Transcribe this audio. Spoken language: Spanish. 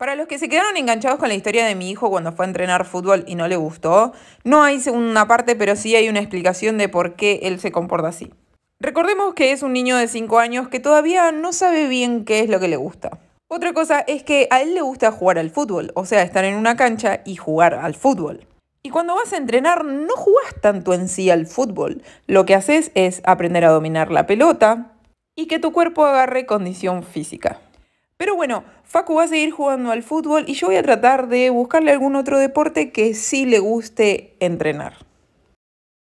Para los que se quedaron enganchados con la historia de mi hijo cuando fue a entrenar fútbol y no le gustó, no hay una parte, pero sí hay una explicación de por qué él se comporta así. Recordemos que es un niño de 5 años que todavía no sabe bien qué es lo que le gusta. Otra cosa es que a él le gusta jugar al fútbol, o sea, estar en una cancha y jugar al fútbol. Y cuando vas a entrenar no jugás tanto en sí al fútbol, lo que haces es aprender a dominar la pelota y que tu cuerpo agarre condición física. Pero bueno, Facu va a seguir jugando al fútbol y yo voy a tratar de buscarle algún otro deporte que sí le guste entrenar.